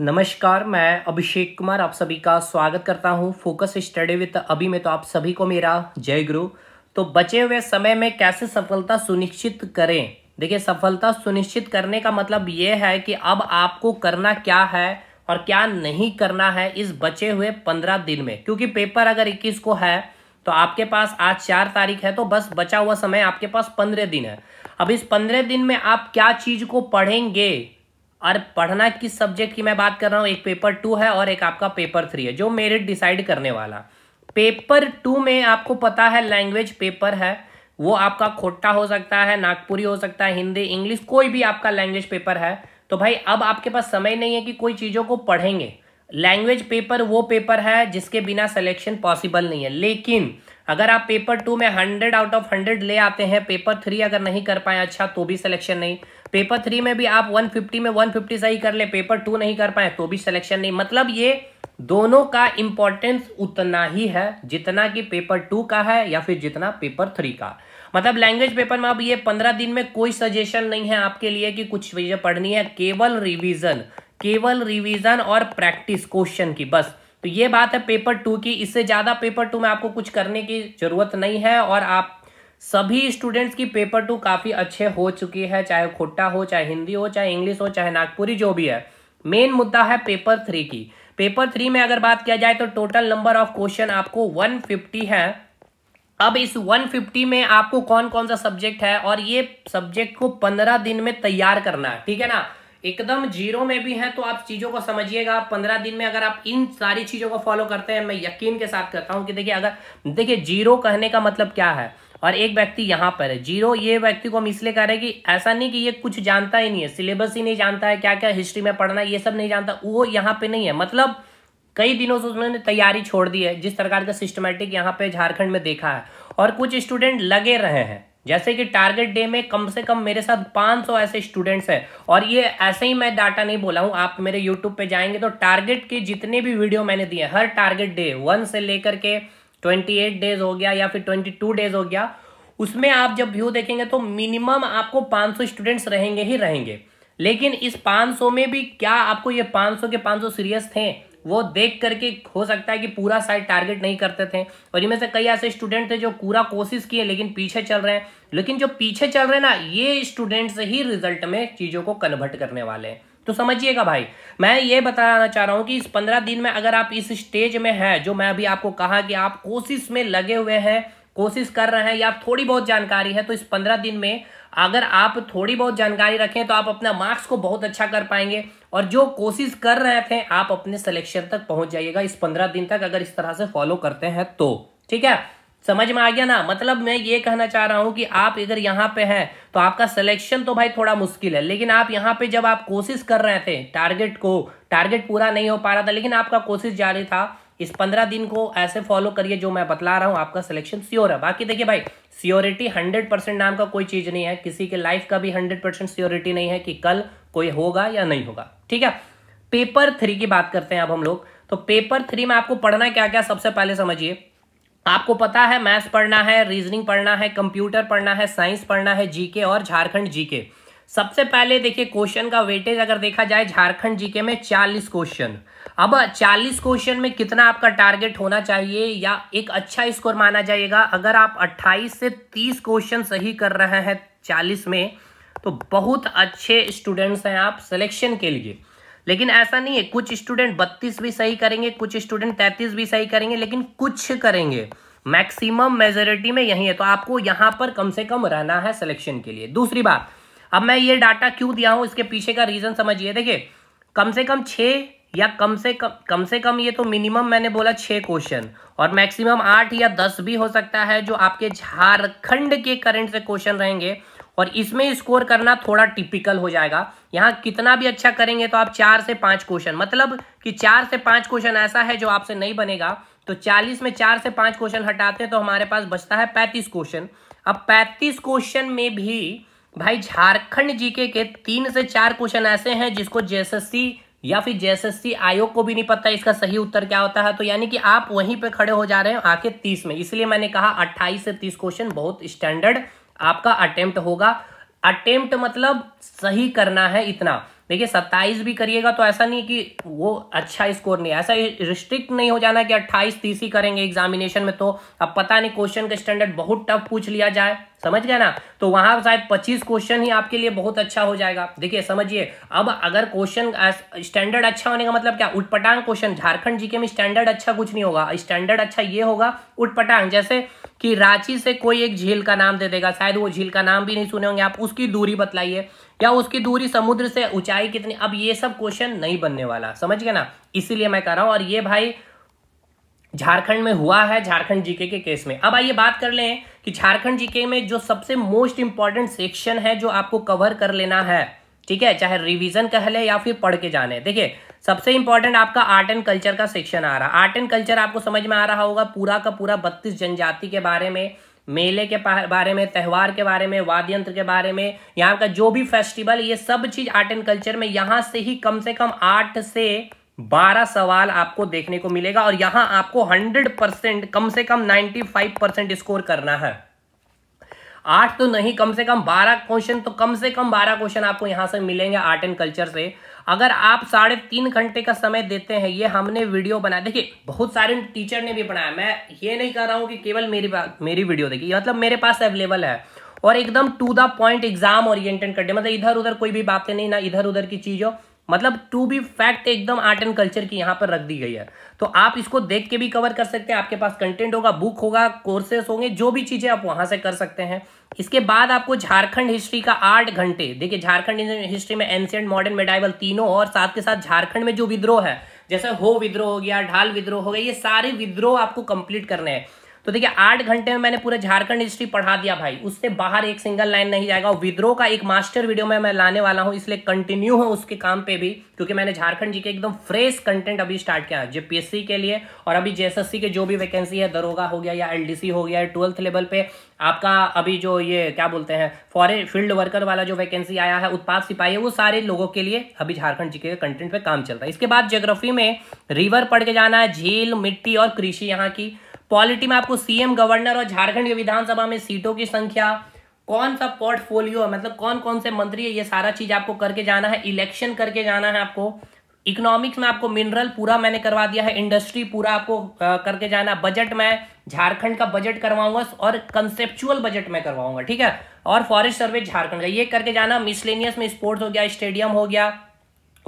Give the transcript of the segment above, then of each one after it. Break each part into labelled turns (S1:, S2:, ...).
S1: नमस्कार मैं अभिषेक कुमार आप सभी का स्वागत करता हूं फोकस स्टडी विद अभी में तो आप सभी को मेरा जय गुरु तो बचे हुए समय में कैसे सफलता सुनिश्चित करें देखिए सफलता सुनिश्चित करने का मतलब ये है कि अब आपको करना क्या है और क्या नहीं करना है इस बचे हुए पंद्रह दिन में क्योंकि पेपर अगर इक्कीस को है तो आपके पास आज चार तारीख है तो बस बचा हुआ समय आपके पास पंद्रह दिन है अब इस पंद्रह दिन में आप क्या चीज़ को पढ़ेंगे और पढ़ना किस सब्जेक्ट की मैं बात कर रहा हूँ एक पेपर टू है और एक आपका पेपर थ्री है जो मेरिट डिसाइड करने वाला पेपर टू में आपको पता है लैंग्वेज पेपर है वो आपका खोटा हो सकता है नागपुरी हो सकता है हिंदी इंग्लिश कोई भी आपका लैंग्वेज पेपर है तो भाई अब आपके पास समय नहीं है कि कोई चीज़ों को पढ़ेंगे लैंग्वेज पेपर वो पेपर है जिसके बिना सिलेक्शन पॉसिबल नहीं है लेकिन अगर आप पेपर टू में हंड्रेड आउट ऑफ हंड्रेड ले आते हैं पेपर थ्री अगर नहीं कर पाए अच्छा तो भी सिलेक्शन नहीं पेपर थ्री में भी आप 150 में 150 सही कर ले पेपर टू नहीं कर पाए तो भी सिलेक्शन नहीं मतलब ये दोनों का इंपॉर्टेंस उतना ही है जितना कि पेपर टू का है या फिर जितना पेपर थ्री का मतलब लैंग्वेज पेपर में अब ये पंद्रह दिन में कोई सजेशन नहीं है आपके लिए कि कुछ चीज़ें पढ़नी है केवल रिवीजन केवल रिवीजन और प्रैक्टिस क्वेश्चन की बस तो ये बात है पेपर टू की इससे ज़्यादा पेपर टू में आपको कुछ करने की ज़रूरत नहीं है और आप सभी स्टूडेंट्स की पेपर टू काफ़ी अच्छे हो चुकी है चाहे खुट्टा हो चाहे हिंदी हो चाहे इंग्लिश हो चाहे नागपुरी जो भी है मेन मुद्दा है पेपर थ्री की पेपर थ्री में अगर बात किया जाए तो टोटल नंबर ऑफ क्वेश्चन आपको 150 है अब इस 150 में आपको कौन कौन सा सब्जेक्ट है और ये सब्जेक्ट को 15 दिन में तैयार करना है ठीक है ना एकदम जीरो में भी है तो आप चीज़ों को समझिएगा पंद्रह दिन में अगर आप इन सारी चीज़ों को फॉलो करते हैं मैं यकीन के साथ करता हूं कि देखिए अगर देखिए जीरो कहने का मतलब क्या है और एक व्यक्ति यहाँ पर है जीरो ये व्यक्ति को हम इसलिए कह रहे हैं कि ऐसा नहीं कि ये कुछ जानता ही नहीं है सिलेबस ही नहीं जानता है क्या क्या हिस्ट्री में पढ़ना ये सब नहीं जानता वो यहाँ पे नहीं है मतलब कई दिनों से उन्होंने तैयारी छोड़ दी है जिस प्रकार का सिस्टमेटिक यहाँ पे झारखंड में देखा है और कुछ स्टूडेंट लगे रहे हैं जैसे कि टारगेट डे में कम से कम मेरे साथ 500 ऐसे स्टूडेंट्स हैं और ये ऐसे ही मैं डाटा नहीं बोला हूँ आप मेरे यूट्यूब पे जाएंगे तो टारगेट के जितने भी वीडियो मैंने दिए हर टारगेट डे वन से लेकर के ट्वेंटी एट डेज हो गया या फिर ट्वेंटी टू डेज हो गया उसमें आप जब व्यू देखेंगे तो मिनिमम आपको पांच सौ स्टूडेंट्स रहेंगे ही रहेंगे लेकिन इस पांच सौ में भी क्या आपको ये पांच सौ के पांच सौ सीरियस थे वो देख करके हो सकता है कि पूरा साइड टारगेट नहीं करते थे और इनमें से कई ऐसे स्टूडेंट थे जो पूरा कोशिश किए लेकिन पीछे चल रहे हैं लेकिन जो पीछे चल रहे हैं ना ये स्टूडेंट्स ही रिजल्ट में चीज़ों को कन्वर्ट करने वाले हैं तो समझिएगा भाई मैं ये बताना चाह रहा हूँ कि इस पंद्रह दिन में अगर आप इस स्टेज में हैं जो मैं अभी आपको कहा कि आप कोशिश में लगे हुए हैं कोशिश कर रहे हैं या थोड़ी बहुत जानकारी है तो इस पंद्रह दिन में अगर आप थोड़ी बहुत जानकारी रखें तो आप अपना मार्क्स को बहुत अच्छा कर पाएंगे और जो कोशिश कर रहे थे आप अपने सिलेक्शन तक पहुंच जाइएगा इस पंद्रह दिन तक अगर इस तरह से फॉलो करते हैं तो ठीक है समझ में आ गया ना मतलब मैं ये कहना चाह रहा हूं कि आप अगर यहाँ पे हैं तो आपका सिलेक्शन तो भाई थोड़ा मुश्किल है लेकिन आप यहाँ पे जब आप कोशिश कर रहे थे टारगेट को टारगेट पूरा नहीं हो पा रहा था लेकिन आपका कोशिश जारी था इस पंद्रह दिन को ऐसे फॉलो करिए जो मैं बतला रहा हूँ आपका सिलेक्शन स्योर है बाकी देखिए भाई सियोरिटी हंड्रेड परसेंट नाम का कोई चीज़ नहीं है किसी के लाइफ का भी हंड्रेड परसेंट सियोरिटी नहीं है कि कल कोई होगा या नहीं होगा ठीक है पेपर थ्री की बात करते हैं अब हम लोग तो पेपर थ्री में आपको पढ़ना क्या क्या सबसे पहले समझिए आपको पता है मैथ्स पढ़ना है रीजनिंग पढ़ना है कंप्यूटर पढ़ना है साइंस पढ़ना है जीके और झारखंड जीके सबसे पहले देखिए क्वेश्चन का वेटेज अगर देखा जाए झारखंड जीके में 40 क्वेश्चन अब 40 क्वेश्चन में कितना आपका टारगेट होना चाहिए या एक अच्छा स्कोर माना जाएगा अगर आप 28 से 30 क्वेश्चन सही कर रहे हैं 40 में तो बहुत अच्छे स्टूडेंट्स हैं आप सिलेक्शन के लिए लेकिन ऐसा नहीं है कुछ स्टूडेंट बत्तीस भी सही करेंगे कुछ स्टूडेंट तैतीस भी सही करेंगे लेकिन कुछ करेंगे मैक्सिमम मेजोरिटी में यही है तो आपको यहां पर कम से कम रहना है सिलेक्शन के लिए दूसरी बात अब मैं ये डाटा क्यों दिया हूं इसके पीछे का रीज़न समझिए देखिए कम से कम छः या कम से कम कम से कम ये तो मिनिमम मैंने बोला छह क्वेश्चन और मैक्सिमम आठ या दस भी हो सकता है जो आपके झारखंड के करंट से क्वेश्चन रहेंगे और इसमें स्कोर करना थोड़ा टिपिकल हो जाएगा यहाँ कितना भी अच्छा करेंगे तो आप चार से पांच क्वेश्चन मतलब कि चार से पांच क्वेश्चन ऐसा है जो आपसे नहीं बनेगा तो चालीस में चार से पांच क्वेश्चन हटाते हैं तो हमारे पास बचता है पैंतीस क्वेश्चन अब पैंतीस क्वेश्चन में भी भाई झारखंड जीके के तीन से चार क्वेश्चन ऐसे हैं जिसको जेएसएससी या फिर जेएसएससी आयोग को भी नहीं पता इसका सही उत्तर क्या होता है तो यानी कि आप वहीं पे खड़े हो जा रहे हो आके तीस में इसलिए मैंने कहा अट्ठाईस से तीस क्वेश्चन बहुत स्टैंडर्ड आपका अटेम्प्ट होगा अटेम्प्ट मतलब सही करना है इतना देखिए सत्ताईस भी करिएगा तो ऐसा नहीं कि वो अच्छा स्कोर नहीं ऐसा रिस्ट्रिक्ट नहीं हो जाना कि अट्ठाईस तीस ही करेंगे एग्जामिनेशन में तो अब पता नहीं क्वेश्चन का स्टैंडर्ड बहुत टफ पूछ लिया जाए समझ गया ना तो वहां शायद 25 क्वेश्चन ही आपके लिए बहुत अच्छा हो जाएगा देखिए समझिए अब अगर क्वेश्चन स्टैंडर्ड अच्छा होने का मतलब क्या उटपटांग क्वेश्चन झारखंड जीके में स्टैंडर्ड अच्छा कुछ नहीं होगा स्टैंडर्ड अच्छा ये होगा उटपटांग जैसे कि रांची से कोई एक झील का नाम दे देगा शायद वो झील का नाम भी नहीं सुने होंगे आप उसकी दूरी बतलाइए या उसकी दूरी समुद्र से ऊंचाई कितनी अब ये सब क्वेश्चन नहीं बनने वाला समझ गया ना इसीलिए मैं कह रहा हूं और ये भाई झारखंड में हुआ है झारखंड जीके के केस में अब आइए बात कर लें कि झारखंड जीके में जो सबसे मोस्ट इंपॉर्टेंट सेक्शन है जो आपको कवर कर लेना है ठीक है चाहे रिवीजन कह ले या फिर पढ़ के जाने देखिए सबसे इंपॉर्टेंट आपका आर्ट एंड कल्चर का सेक्शन आ रहा है आर्ट एंड कल्चर आपको समझ में आ रहा होगा पूरा का पूरा बत्तीस जनजाति के बारे में मेले के बारे में त्यौहार के बारे में वाद्य यंत्र के बारे में यहाँ का जो भी फेस्टिवल ये सब चीज आर्ट एंड कल्चर में यहाँ से ही कम से कम आठ से बारह सवाल आपको देखने को मिलेगा और यहां आपको हंड्रेड परसेंट कम से कम नाइन्टी फाइव परसेंट स्कोर करना है आठ तो नहीं कम से कम बारह क्वेश्चन तो कम से कम बारह क्वेश्चन आपको यहां से मिलेंगे आर्ट एंड कल्चर से अगर आप साढ़े तीन घंटे का समय देते हैं ये हमने वीडियो बनाया देखिए बहुत सारे टीचर ने भी बनाया मैं ये नहीं कह रहा हूं कि केवल मेरी मेरी वीडियो देखिए मतलब मेरे पास अवेलेबल है और एकदम to the point exam oriented कर मतलब इधर उधर कोई भी बातें नहीं ना इधर उधर की चीज हो मतलब टू बी फैक्ट एकदम आर्ट एंड कल्चर की यहाँ पर रख दी गई है तो आप इसको देख के भी कवर कर सकते हैं आपके पास कंटेंट होगा बुक होगा कोर्सेस होंगे जो भी चीज़ें आप वहाँ से कर सकते हैं इसके बाद आपको झारखंड हिस्ट्री का आठ घंटे देखिए झारखंड हिस्ट्री में एंशियंट मॉडर्न मेडाइवल तीनों और साथ के साथ झारखंड में जो विद्रोह है जैसे हो विद्रोह हो गया ढाल विद्रोह हो गया ये सारे विद्रोह आपको कंप्लीट करने हैं तो देखिए आठ घंटे में मैंने पूरे झारखंड हिस्ट्री पढ़ा दिया भाई उससे बाहर एक सिंगल लाइन नहीं जाएगा विद्रोह का एक मास्टर वीडियो में मैं लाने वाला हूँ इसलिए कंटिन्यू हूँ उसके काम पे भी क्योंकि मैंने झारखंड जी के एकदम फ्रेश कंटेंट अभी स्टार्ट किया है जेपीएससी के लिए और अभी जेएसएससी के जो भी वैकेंसी है दरोगा हो गया या एल हो गया ट्वेल्थ लेवल पे आपका अभी जो ये क्या बोलते हैं फॉरन फील्ड वर्कर वाला जो वैकेंसी आया है उत्पाद सिपाही है वो सारे लोगों के लिए अभी झारखंड जी के कंटेंट पे काम चल रहा है इसके बाद ज्योग्राफी में रिवर पढ़ के जाना है झील मिट्टी और कृषि यहाँ की पॉलिटी में आपको सीएम गवर्नर और झारखंड के विधानसभा में सीटों की संख्या कौन सा पोर्टफोलियो है मतलब कौन कौन से मंत्री है ये सारा चीज आपको करके जाना है इलेक्शन करके जाना है आपको इकोनॉमिक्स में आपको मिनरल पूरा मैंने करवा दिया है इंडस्ट्री पूरा आपको करके जाना बजट में झारखंड का बजट करवाऊंगा और कंसेप्चुअल बजट में करवाऊंगा ठीक है और फॉरेस्ट सर्वे झारखंड का ये करके जाना मिसलेनियस में स्पोर्ट्स हो गया स्टेडियम हो गया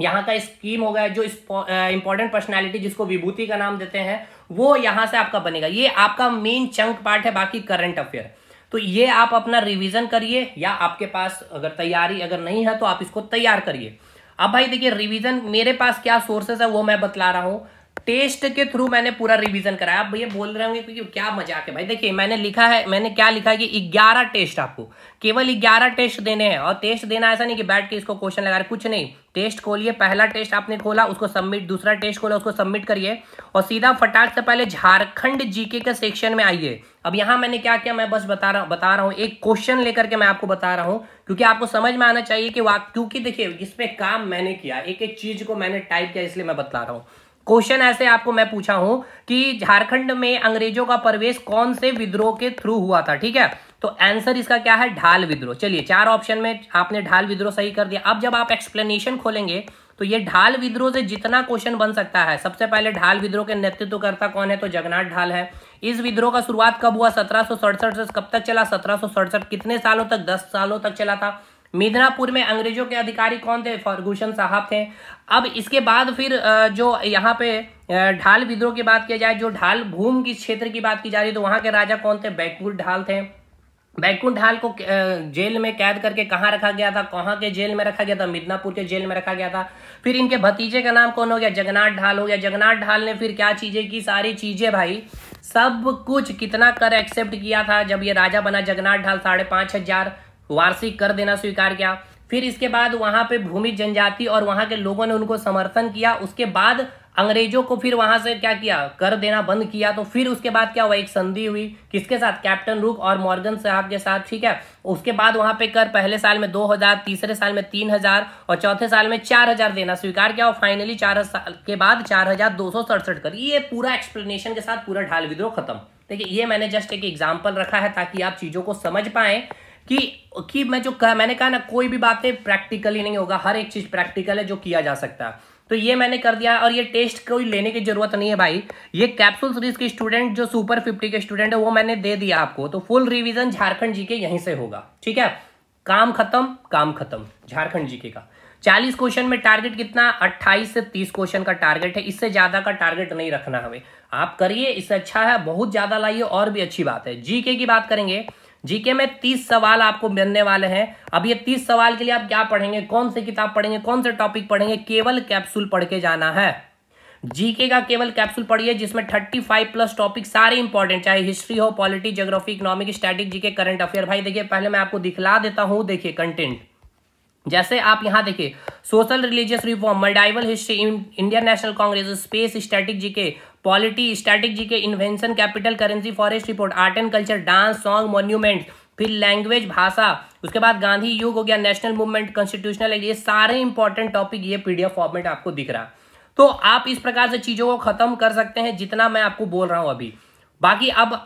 S1: यहाँ का स्कीम हो गया जो इंपॉर्टेंट पर्सनैलिटी जिसको विभूति का नाम देते हैं वो यहां से आपका बनेगा ये आपका मेन चंक पार्ट है बाकी करंट अफेयर तो ये आप अपना रिवीजन करिए या आपके पास अगर तैयारी अगर नहीं है तो आप इसको तैयार करिए अब भाई देखिए रिवीजन मेरे पास क्या सोर्सेस है वो मैं बतला रहा हूं टेस्ट के थ्रू मैंने पूरा रिवीजन कराया आप भैया बोल रहे होंगे क्योंकि क्या मजाक है भाई देखिए मैंने लिखा है मैंने क्या लिखा है कि 11 टेस्ट आपको केवल 11 टेस्ट देने हैं और टेस्ट देना ऐसा नहीं कि बैठ के इसको क्वेश्चन लगा रहे कुछ नहीं टेस्ट खोलिए पहला टेस्ट आपने खोला उसको सबमिट दूसरा टेस्ट खोला उसको सबमिट करिए और सीधा फटाक से पहले झारखंड जीके के सेक्शन में आइए अब यहां मैंने क्या किया मैं बस बता रहा बता रहा हूँ एक क्वेश्चन लेकर के मैं आपको बता रहा हूँ क्योंकि आपको समझ में आना चाहिए कि क्योंकि देखिए इसमें काम मैंने किया एक एक चीज को मैंने टाइप किया इसलिए मैं बता रहा हूँ क्वेश्चन ऐसे आपको मैं पूछा हूं कि झारखंड में अंग्रेजों का प्रवेश कौन से विद्रोह के थ्रू हुआ था ठीक है तो आंसर इसका क्या है ढाल विद्रोह चलिए चार ऑप्शन में आपने ढाल विद्रोह सही कर दिया अब जब आप एक्सप्लेनेशन खोलेंगे तो ये ढाल विद्रोह से जितना क्वेश्चन बन सकता है सबसे पहले ढाल विद्रोह के नेतृत्वकर्ता करता कौन है तो जगन्नाथ ढाल है इस विद्रोह का शुरुआत कब हुआ सत्रह से कब तक चला सत्रह कितने सालों तक दस सालों तक चला था मिदनापुर में अंग्रेजों के अधिकारी कौन थे फर्गूसन साहब थे अब इसके बाद फिर जो यहाँ पे ढाल विद्रोह की बात किया जाए जो ढाल भूम की क्षेत्र की बात की जा रही है तो वहाँ के राजा कौन थे बैकुंठ ढाल थे बैकुंठ ढाल को जेल में कैद करके कहाँ रखा गया था कहाँ के जेल में रखा गया था मिदनापुर के जेल में रखा गया था फिर इनके भतीजे का नाम कौन हो गया जगन्नाथ ढाल हो गया जगन्नाथ ढाल ने फिर क्या चीज़ें की सारी चीज़ें भाई सब कुछ कितना कर एक्सेप्ट किया था जब ये राजा बना जगन्नाथ ढाल साढ़े पांच हजार वार्षिक कर देना स्वीकार किया फिर इसके बाद वहां पे भूमि जनजाति और वहां के लोगों ने उनको समर्थन किया उसके बाद अंग्रेजों को फिर वहां से क्या किया कर देना बंद किया तो फिर उसके बाद क्या हुआ एक संधि हुई किसके साथ कैप्टन रुक और मॉर्गन साहब के साथ ठीक है उसके बाद वहां पे कर पहले साल में दो हजार तीसरे साल में तीन हजार और चौथे साल में चार हजार देना स्वीकार किया और फाइनली चार साल के बाद चार हजार दो सौ सड़सठ कर ये पूरा एक्सप्लेनेशन के साथ पूरा ढाल विद्रोह खत्म देखिए ये मैंने जस्ट एक एग्जाम्पल रखा है ताकि आप चीजों को समझ पाएं कि कि मैं जो कहा मैंने कहा ना कोई भी बातें प्रैक्टिकली नहीं होगा हर एक चीज़ प्रैक्टिकल है जो किया जा सकता है तो ये मैंने कर दिया और ये टेस्ट कोई लेने की जरूरत नहीं है भाई ये कैप्सूल सीरीज के स्टूडेंट जो सुपर फिफ्टी के स्टूडेंट है वो मैंने दे दिया आपको तो फुल रिविजन झारखंड जी के यहीं से होगा ठीक है काम खत्म काम खत्म झारखंड जी के का चालीस क्वेश्चन में टारगेट कितना अट्ठाईस से तीस क्वेश्चन का टारगेट है इससे ज्यादा का टारगेट नहीं रखना हमें आप करिए इससे अच्छा है बहुत ज्यादा लाइए और भी अच्छी बात है जीके की बात करेंगे जीके में तीस सवाल आपको मिलने वाले हैं अब ये तीस सवाल के लिए आप क्या पढ़ेंगे कौन सी किताब पढ़ेंगे कौन से टॉपिक पढ़ेंगे केवल कैप्सूल पढ़ के जाना है जीके का केवल कैप्सूल पढ़िए जिसमें 35 प्लस टॉपिक सारे इंपॉर्टेंट चाहे हिस्ट्री हो polity geography economic static GK current affair भाई देखिए पहले मैं आपको दिखला देता हूं देखिए कंटेंट जैसे आप यहां देखिए social religious reform medieval history Indian National Congress space static GK polity static G K invention capital currency forest report art and culture dance song monument फिर लैंग्वेज भाषा उसके बाद गांधी युग हो गया नेशनल मूवमेंट कॉन्स्टिट्यूशनल ये सारे इंपॉर्टेंट टॉपिक ये पीडीएफ फॉर्मेट आपको दिख रहा तो आप इस प्रकार से चीज़ों को खत्म कर सकते हैं जितना मैं आपको बोल रहा हूं अभी बाकी अब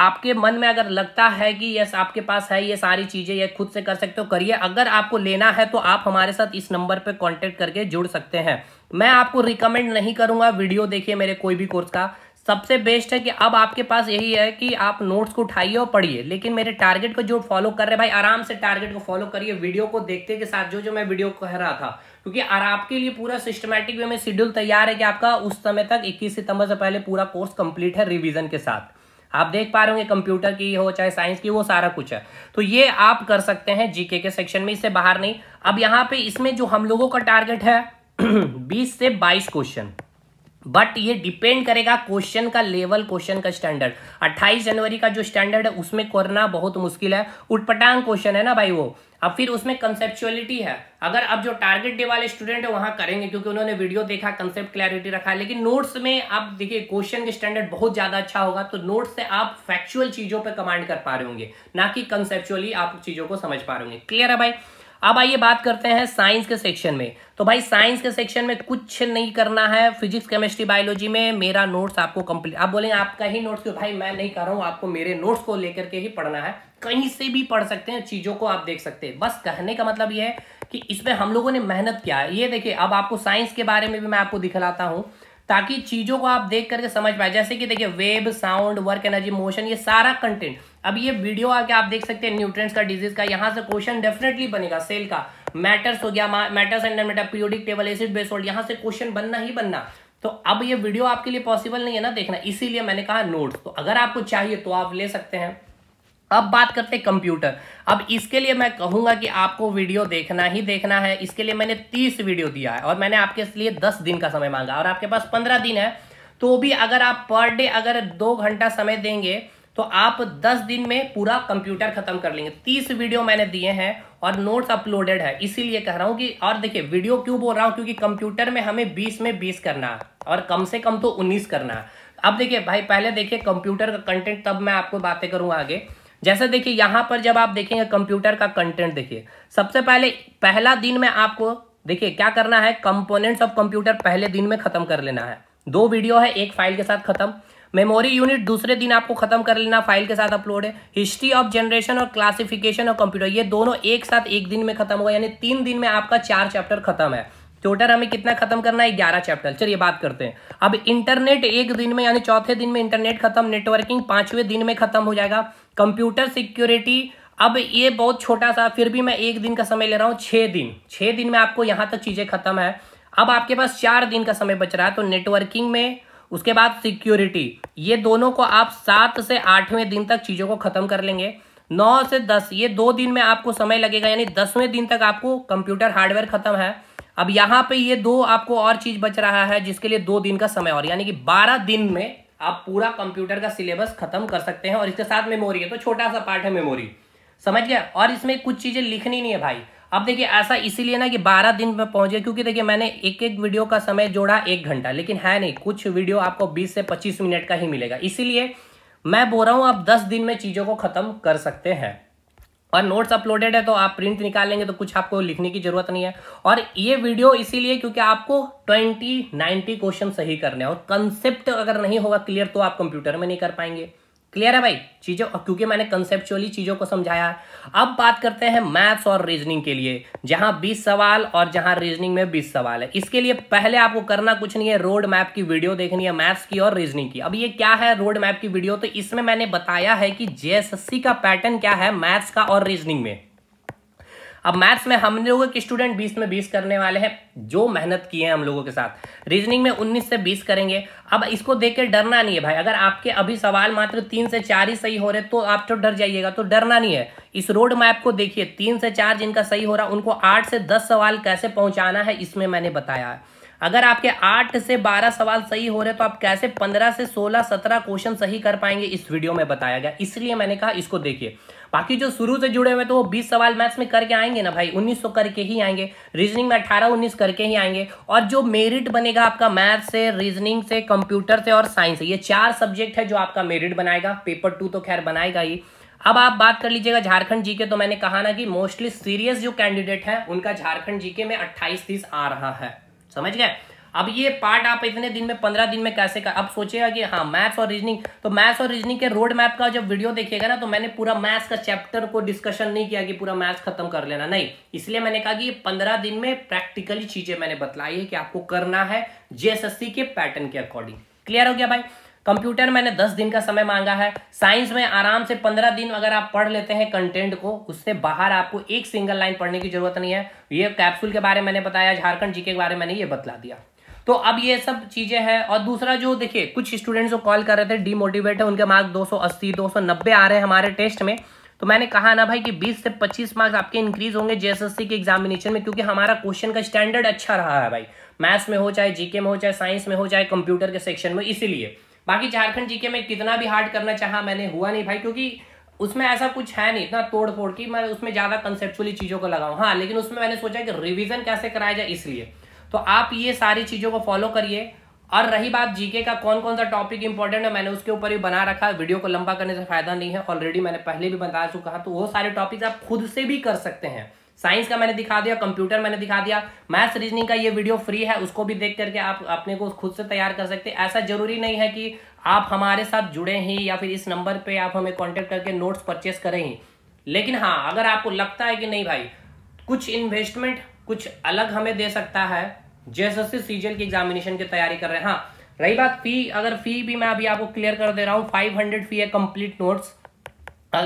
S1: आपके मन में अगर लगता है कि यस आपके पास है ये सारी चीज़ें ये खुद से कर सकते हो करिए अगर आपको लेना है तो आप हमारे साथ इस नंबर पर कॉन्टेक्ट करके जुड़ सकते हैं मैं आपको रिकमेंड नहीं करूंगा वीडियो देखिए मेरे कोई भी कोर्स का सबसे बेस्ट है कि अब आपके पास यही है कि आप नोट्स को उठाइए और पढ़िए लेकिन मेरे टारगेट को जो फॉलो कर रहे भाई आराम से टारगेट को फॉलो करिए वीडियो को देखते के साथ जो जो मैं वीडियो कह रहा था क्योंकि आपके लिए पूरा सिस्टमेटिक वे में शेड्यूल तैयार है कि आपका उस समय तक इक्कीस सितंबर से पहले पूरा कोर्स कंप्लीट है रिविजन के साथ आप देख पा रहे होंगे कंप्यूटर की हो चाहे साइंस की वो सारा कुछ है तो ये आप कर सकते हैं जीके के सेक्शन में इससे बाहर नहीं अब यहाँ पे इसमें जो हम लोगों का टारगेट है बीस से बाईस क्वेश्चन बट ये डिपेंड करेगा क्वेश्चन का लेवल क्वेश्चन का स्टैंडर्ड 28 जनवरी का जो स्टैंडर्ड है उसमें करना बहुत मुश्किल है उटपटांग क्वेश्चन है ना भाई वो अब फिर उसमें कंसेप्चुअलिटी है अगर अब जो टारगेट डे वाले स्टूडेंट है वहां करेंगे क्योंकि उन्होंने वीडियो देखा कंसेप्ट क्लैरिटी रखा लेकिन नोट्स में आप देखिए क्वेश्चन के स्टैंडर्ड बहुत ज्यादा अच्छा होगा तो नोट्स से आप फैक्चुअल चीजों पर कमांड कर पा रहे होंगे ना कि कंसेप्चुअली आप चीजों को समझ पा रहे होंगे क्लियर है भाई अब आइए बात करते हैं साइंस के सेक्शन में तो भाई साइंस के सेक्शन में कुछ नहीं करना है फिजिक्स केमिस्ट्री बायोलॉजी में मेरा नोट्स आपको कंप्लीट आप बोलेंगे आपका ही नोट्स क्यों भाई मैं नहीं कर रहा हूँ आपको मेरे नोट्स को लेकर के ही पढ़ना है कहीं से भी पढ़ सकते हैं चीज़ों को आप देख सकते हैं बस कहने का मतलब यह है कि इसमें हम लोगों ने मेहनत किया है ये देखिए अब आपको साइंस के बारे में भी मैं आपको दिखलाता हूँ ताकि चीज़ों को आप देख करके समझ पाए जैसे कि देखिए wave sound work energy motion ये सारा कंटेंट अब ये वीडियो आके आप देख सकते हैं न्यूट्रेंट्स का डिजीज का यहाँ से क्वेश्चन डेफिनेटली बनेगा सेल का मैटर्स हो गया matters and metal periodic table acid base यहाँ से क्वेश्चन बनना ही बनना तो अब ये वीडियो आपके लिए पॉसिबल नहीं है ना देखना इसीलिए मैंने कहा नोट्स तो अगर आपको चाहिए तो आप ले सकते हैं अब बात करते हैं कंप्यूटर अब इसके लिए मैं कहूंगा कि आपको वीडियो देखना ही देखना है इसके लिए मैंने तीस वीडियो दिया है और मैंने आपके लिए दस दिन का समय मांगा और आपके पास पंद्रह दिन है तो भी अगर आप पर डे अगर दो घंटा समय देंगे तो आप 10 दिन में पूरा कंप्यूटर खत्म कर लेंगे 30 वीडियो मैंने दिए हैं और नोट्स अपलोडेड है इसीलिए कह रहा हूं कि और देखिए वीडियो क्यों बोल रहा हूं क्योंकि कंप्यूटर में हमें 20 में 20 करना है और कम से कम तो 19 करना है अब देखिए भाई पहले देखिए कंप्यूटर का कंटेंट तब मैं आपको बातें करूंगा आगे जैसे देखिए यहां पर जब आप देखेंगे कंप्यूटर का कंटेंट देखिए सबसे पहले पहला दिन में आपको देखिए क्या करना है कंपोनेंट्स ऑफ कंप्यूटर पहले दिन में खत्म कर लेना है दो वीडियो है एक फाइल के साथ खत्म मेमोरी यूनिट दूसरे दिन आपको खत्म कर लेना फाइल के साथ अपलोड है हिस्ट्री ऑफ जनरेशन और क्लासिफिकेशन और कंप्यूटर ये दोनों एक साथ एक दिन में खत्म होगा यानी तीन दिन में आपका चार चैप्टर खत्म है टोटल हमें कितना खत्म करना है ग्यारह चैप्टर चलिए बात करते हैं अब इंटरनेट एक दिन में यानी चौथे दिन में इंटरनेट खत्म नेटवर्किंग पांचवें दिन में खत्म हो जाएगा कंप्यूटर सिक्योरिटी अब ये बहुत छोटा सा फिर भी मैं एक दिन का समय ले रहा हूँ छह दिन छह दिन में आपको यहाँ तक चीज़ें खत्म है अब आपके पास चार दिन का समय बच रहा है तो नेटवर्किंग में उसके बाद सिक्योरिटी ये दोनों को आप सात से आठवें दिन तक चीज़ों को ख़त्म कर लेंगे नौ से दस ये दो दिन में आपको समय लगेगा यानी दसवें दिन तक आपको कंप्यूटर हार्डवेयर ख़त्म है अब यहाँ पे ये दो आपको और चीज़ बच रहा है जिसके लिए दो दिन का समय और यानी कि बारह दिन में आप पूरा कंप्यूटर का सिलेबस खत्म कर सकते हैं और इसके साथ मेमोरी है तो छोटा सा पार्ट है मेमोरी समझ गया और इसमें कुछ चीज़ें लिखनी नहीं है भाई अब देखिए ऐसा इसीलिए ना कि 12 दिन में पहुंचे क्योंकि देखिए मैंने एक एक वीडियो का समय जोड़ा एक घंटा लेकिन है नहीं कुछ वीडियो आपको 20 से 25 मिनट का ही मिलेगा इसीलिए मैं बोल रहा हूं आप 10 दिन में चीज़ों को ख़त्म कर सकते हैं और नोट्स अपलोडेड है तो आप प्रिंट निकालेंगे तो कुछ आपको लिखने की जरूरत नहीं है और ये वीडियो इसीलिए क्योंकि आपको ट्वेंटी नाइनटी क्वेश्चन सही करने हैं और कंसेप्ट अगर नहीं होगा क्लियर तो आप कंप्यूटर में नहीं कर पाएंगे क्लियर है भाई चीज़ों क्योंकि मैंने कंसेप्चुअली चीज़ों को समझाया अब बात करते हैं मैथ्स और रीजनिंग के लिए जहां 20 सवाल और जहां रीजनिंग में 20 सवाल है इसके लिए पहले आपको करना कुछ नहीं है रोड मैप की वीडियो देखनी है मैथ्स की और रीजनिंग की अब ये क्या है रोड मैप की वीडियो तो इसमें मैंने बताया है कि जेएसएससी का पैटर्न क्या है मैथ्स का और रीजनिंग में अब मैथ्स में हम लोगों के स्टूडेंट बीस में बीस करने वाले हैं जो मेहनत किए हैं हम लोगों के साथ रीजनिंग में उन्नीस से बीस करेंगे अब इसको देख के डरना नहीं है भाई अगर आपके अभी सवाल मात्र तीन से चार ही सही हो रहे तो आप तो डर जाइएगा तो डरना नहीं है इस रोड मैप को देखिए तीन से चार जिनका सही हो रहा उनको आठ से दस सवाल कैसे पहुंचाना है इसमें मैंने बताया है अगर आपके आठ से बारह सवाल सही हो रहे तो आप कैसे पंद्रह से सोलह सत्रह क्वेश्चन सही कर पाएंगे इस वीडियो में बताया गया इसलिए मैंने कहा इसको देखिए बाकी जो शुरू से जुड़े हुए तो वो बीस सवाल मैथ्स में करके आएंगे ना भाई उन्नीस करके ही आएंगे रीजनिंग में अठारह उन्नीस करके ही आएंगे और जो मेरिट बनेगा आपका मैथ से रीजनिंग से कंप्यूटर से और साइंस से ये चार सब्जेक्ट है जो आपका मेरिट बनाएगा पेपर टू तो खैर बनाएगा ही अब आप बात कर लीजिएगा झारखंड जीके तो मैंने कहा ना कि मोस्टली सीरियस जो कैंडिडेट है उनका झारखंड जीके में अट्ठाईस तीस आ रहा है समझ गए अब ये पार्ट आप इतने दिन में पंद्रह दिन में कैसे कर अब सोचेगा कि हाँ मैथ्स और रीजनिंग तो मैथ्स और रीजनिंग के रोड मैप का जब वीडियो देखिएगा ना तो मैंने पूरा मैथ्स का चैप्टर को डिस्कशन नहीं किया कि पूरा मैथ्स खत्म कर लेना नहीं इसलिए मैंने कहा कि पंद्रह दिन में प्रैक्टिकली चीजें मैंने बतलाई है कि आपको करना है जेएसएससी के पैटर्न के अकॉर्डिंग क्लियर हो गया भाई कंप्यूटर मैंने दस दिन का समय मांगा है साइंस में आराम से पंद्रह दिन अगर आप पढ़ लेते हैं कंटेंट को उससे बाहर आपको एक सिंगल लाइन पढ़ने की जरूरत नहीं है ये कैप्सूल के बारे में मैंने बताया झारखंड जी के बारे में मैंने ये बतला दिया तो अब ये सब चीज़ें हैं और दूसरा जो देखिए कुछ स्टूडेंट्स जो कॉल कर रहे थे डीमोटिवेट है उनके मार्क्स 280 290 आ रहे हैं हमारे टेस्ट में तो मैंने कहा ना भाई कि 20 से 25 मार्क्स आपके इंक्रीज होंगे जेएसएससी के एग्जामिनेशन में क्योंकि हमारा क्वेश्चन का स्टैंडर्ड अच्छा रहा है भाई मैथ्स में हो चाहे जीके में हो चाहे साइंस में हो चाहे कंप्यूटर के सेक्शन में इसीलिए बाकी झारखंड जीके में कितना भी हार्ड करना चाहा मैंने हुआ नहीं भाई क्योंकि उसमें ऐसा कुछ है नहीं इतना तोड़ फोड़ की मैं उसमें ज़्यादा कंसेप्चुअली चीज़ों को लगाऊ हाँ लेकिन उसमें मैंने सोचा कि रिविजन कैसे कराया जाए इसलिए तो आप ये सारी चीज़ों को फॉलो करिए और रही बात जीके का कौन कौन सा टॉपिक इंपॉर्टेंट है मैंने उसके ऊपर भी बना रखा है वीडियो को लंबा करने से फायदा नहीं है ऑलरेडी मैंने पहले भी बता चुका हूँ तो वो सारे टॉपिक्स आप खुद से भी कर सकते हैं साइंस का मैंने दिखा दिया कंप्यूटर मैंने दिखा दिया मैथ्स रीजनिंग का ये वीडियो फ्री है उसको भी देख करके आप अपने को खुद से तैयार कर सकते हैं ऐसा जरूरी नहीं है कि आप हमारे साथ जुड़े ही या फिर इस नंबर पे आप हमें कांटेक्ट करके नोट्स परचेस करें ही लेकिन हाँ अगर आपको लगता है कि नहीं भाई कुछ इन्वेस्टमेंट कुछ अलग हमें दे सकता है जेएसएससी सीजीएल की एग्जामिनेशन की तैयारी कर रहे हैं हाँ रही बात फी अगर फी भी मैं अभी आपको क्लियर कर दे रहा हूँ फाइव हंड्रेड फी है कंप्लीट नोट्स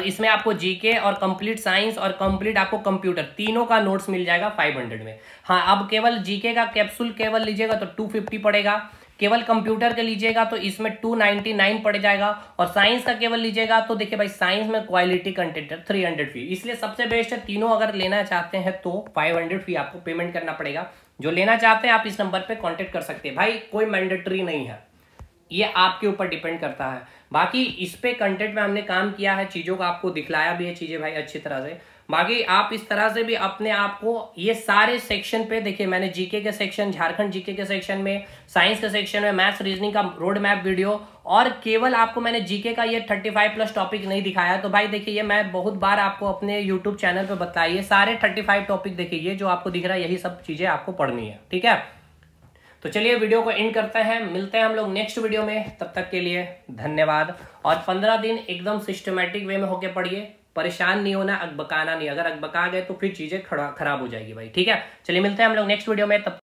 S1: इसमें आपको जीके और कंप्लीट साइंस और कंप्लीट आपको कंप्यूटर तीनों का नोट्स मिल जाएगा फाइव हंड्रेड में हाँ अब केवल जीके का कैप्सूल केवल लीजिएगा तो टू फिफ्टी पड़ेगा केवल कंप्यूटर के लीजिएगा तो इसमें टू नाइनटी नाइन पड़ जाएगा और साइंस का केवल लीजिएगा तो देखिए भाई साइंस में क्वालिटी कंटेंट है थ्री हंड्रेड फी इसलिए सबसे बेस्ट है तीनों अगर लेना चाहते हैं तो फाइव हंड्रेड फी आपको पेमेंट करना पड़ेगा जो लेना चाहते हैं आप इस नंबर पे कांटेक्ट कर सकते हैं भाई कोई मैंडेटरी नहीं है ये आपके ऊपर डिपेंड करता है बाकी इस पे कंटेंट में हमने काम किया है चीज़ों को आपको दिखलाया भी है चीज़ें भाई अच्छी तरह से बाकी आप इस तरह से भी अपने आप को ये सारे सेक्शन पे देखिए मैंने जीके के सेक्शन झारखंड जीके के सेक्शन में साइंस के सेक्शन में मैथ्स रीजनिंग का रोड मैप वीडियो और केवल आपको मैंने जीके का ये 35 प्लस टॉपिक नहीं दिखाया तो भाई देखिए ये मैं बहुत बार आपको अपने यूट्यूब चैनल पे बताया ये सारे 35 टॉपिक देखिए ये जो आपको दिख रहा है यही सब चीज़ें आपको पढ़नी है ठीक है तो चलिए वीडियो को एंड करते हैं मिलते हैं हम लोग नेक्स्ट वीडियो में तब तक के लिए धन्यवाद और पंद्रह दिन एकदम सिस्टमेटिक वे में होके पढ़िए परेशान नहीं होना अकबकाना नहीं अगर अकबका गए तो फिर चीज़ें खराब हो जाएगी भाई ठीक है चलिए मिलते हैं हम लोग नेक्स्ट वीडियो में तब